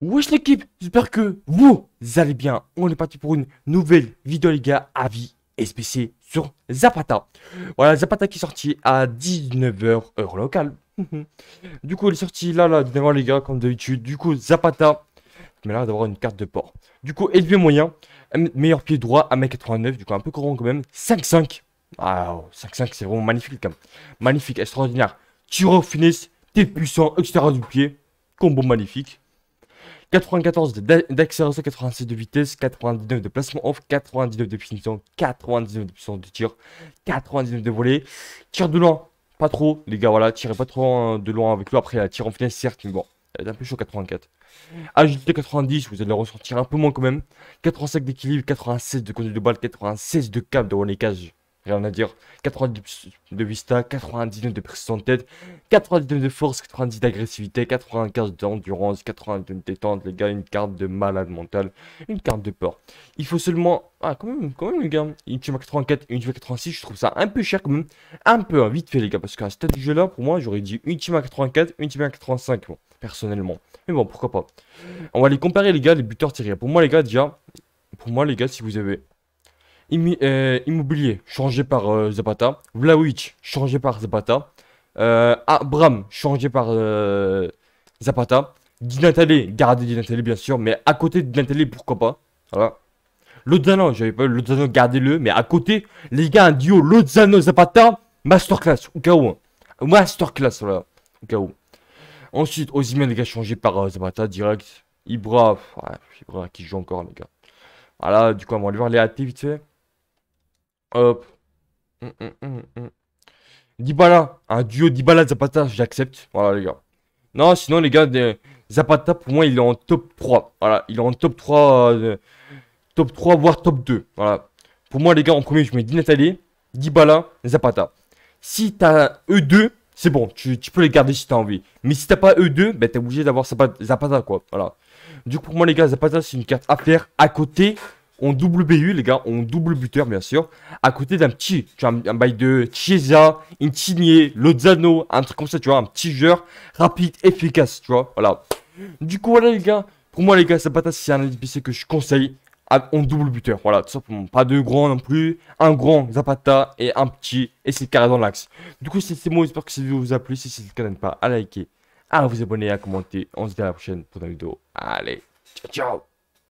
Wesh l'équipe, j'espère que vous allez bien. On est parti pour une nouvelle vidéo les gars, avis SPC sur Zapata. Voilà, Zapata qui est sorti à 19h heure locale. du coup, il est sorti là, là, devant les gars, comme d'habitude. Du coup, Zapata, mais là d'avoir une carte de port. Du coup, élevé moyen, meilleur pied droit, 1m89, du coup un peu courant quand même, 5-5. Wow, 5-5, c'est vraiment magnifique quand même. Magnifique, extraordinaire. Tireur finesse, T'es puissant, etc du pied, combo magnifique. 94 d'accélération, 96 de vitesse, 99 de placement off, 99 de finition, 99 de puissance de tir, 99 de volée. Tire de loin, pas trop, les gars, voilà, tirez pas trop de loin avec lui. Après, la tire en finesse, certes, mais bon, elle est un peu chaud 84. Agilité 90, vous allez le ressentir un peu moins quand même. 85 d'équilibre, 96 de conduite de balle, 96 de cap de les cages rien à dire. 90 de vista, 99 de pression de tête, 90 de force, 90 d'agressivité, 95 d'endurance, 90 de détente, les gars, une carte de malade mental, une carte de peur. Il faut seulement... Ah, quand même, quand même, les gars, une à 84 et une à 86, je trouve ça un peu cher quand même. Un peu, hein, vite fait, les gars, parce qu'à ce stade du jeu-là, pour moi, j'aurais dit Ultima 84, à 85, bon, personnellement. Mais bon, pourquoi pas. On va les comparer, les gars, les buteurs tirés. Pour moi, les gars, déjà... Pour moi, les gars, si vous avez euh, immobilier, changé par euh, Zapata. Vlaovic, changé par Zapata. Euh, Abram, changé par euh, Zapata. Di gardé bien sûr, mais à côté de Di pourquoi pas. Voilà. Lozano, j'avais pas Lozano, gardez-le, mais à côté, les gars, un duo Lozano-Zapata, masterclass, au cas où. Hein. Masterclass, voilà, au cas où. Ensuite, les gars, changé par Zapata, direct. Ibra, qui joue encore, les gars. Voilà, du coup, on va aller voir les AT vite fait. Hop. Hum, hum, hum, Dibala, un duo Dibala Zapata, j'accepte. Voilà les gars. Non, sinon les gars, Zapata pour moi il est en top 3. Voilà, il est en top 3 euh, top 3 voire top 2. Voilà. Pour moi les gars, en premier, je mets Di Nathalie, Dybala, Zapata. Si t'as E2, c'est bon, tu, peux les garder si t'as envie. Mais si t'as pas E2, ben t'es obligé d'avoir Zapata quoi. Voilà. Du coup pour moi les gars, Zapata c'est une carte à faire à côté double bu les gars, on double buteur, bien sûr, à côté d'un petit, tu vois, un, bail de Chiesa, Intigné, Lozano, un truc comme ça, tu vois, un petit joueur rapide, efficace, tu vois, voilà. Du coup, voilà, les gars, pour moi, les gars, Zapata, c'est un NPC que je conseille en ah, double buteur, voilà, tout Pas de grand non plus, un grand Zapata et un petit, et c'est carré dans l'axe. Du coup, c'est moi, j'espère que cette vidéo vous a plu. Si c'est le cas, n'hésitez pas à liker, à vous abonner, à commenter. On se dit à la prochaine pour une vidéo. Allez, ciao, ciao